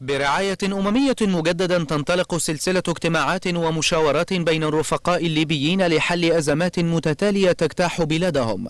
برعاية أممية مجددا تنطلق سلسلة اجتماعات ومشاورات بين الرفقاء الليبيين لحل أزمات متتالية تجتاح بلادهم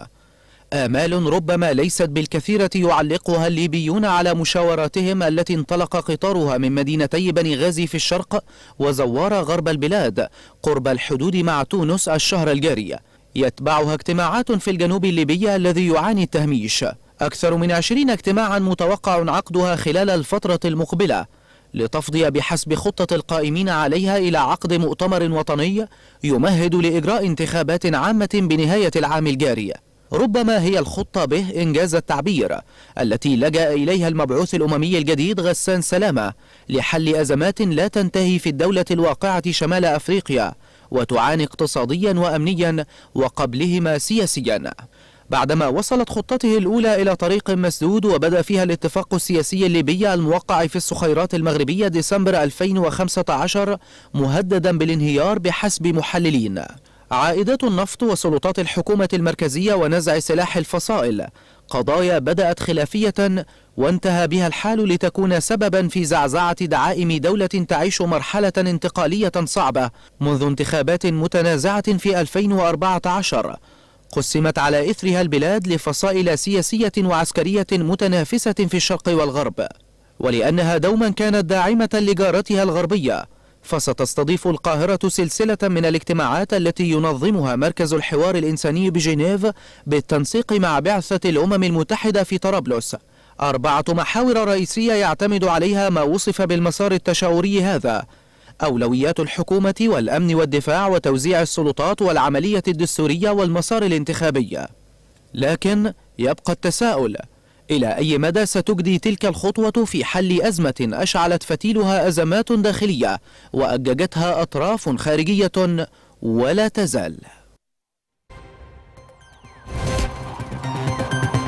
آمال ربما ليست بالكثيرة يعلقها الليبيون على مشاوراتهم التي انطلق قطارها من مدينتي بني غازي في الشرق وزوار غرب البلاد قرب الحدود مع تونس الشهر الجاري يتبعها اجتماعات في الجنوب الليبي الذي يعاني التهميش أكثر من عشرين اجتماعا متوقع عقدها خلال الفترة المقبلة لتفضي بحسب خطة القائمين عليها إلى عقد مؤتمر وطني يمهد لإجراء انتخابات عامة بنهاية العام الجاري ربما هي الخطة به إنجاز التعبير التي لجأ إليها المبعوث الأممي الجديد غسان سلامة لحل أزمات لا تنتهي في الدولة الواقعة شمال أفريقيا وتعاني اقتصاديا وأمنيا وقبلهما سياسيا بعدما وصلت خطته الأولى إلى طريق مسدود وبدأ فيها الاتفاق السياسي الليبي الموقع في الصخيرات المغربية ديسمبر 2015 مهددا بالانهيار بحسب محللين عائدات النفط وسلطات الحكومة المركزية ونزع سلاح الفصائل قضايا بدأت خلافية وانتهى بها الحال لتكون سببا في زعزعة دعائم دولة تعيش مرحلة انتقالية صعبة منذ انتخابات متنازعة في 2014 قسمت على إثرها البلاد لفصائل سياسية وعسكرية متنافسة في الشرق والغرب ولأنها دوما كانت داعمة لجارتها الغربية فستستضيف القاهرة سلسلة من الاجتماعات التي ينظمها مركز الحوار الإنساني بجنيف بالتنسيق مع بعثة الأمم المتحدة في طرابلس أربعة محاور رئيسية يعتمد عليها ما وصف بالمسار التشاوري هذا أولويات الحكومة والأمن والدفاع وتوزيع السلطات والعملية الدستورية والمسار الانتخابي لكن يبقى التساؤل إلى أي مدى ستجدي تلك الخطوة في حل أزمة أشعلت فتيلها أزمات داخلية وأججتها أطراف خارجية ولا تزال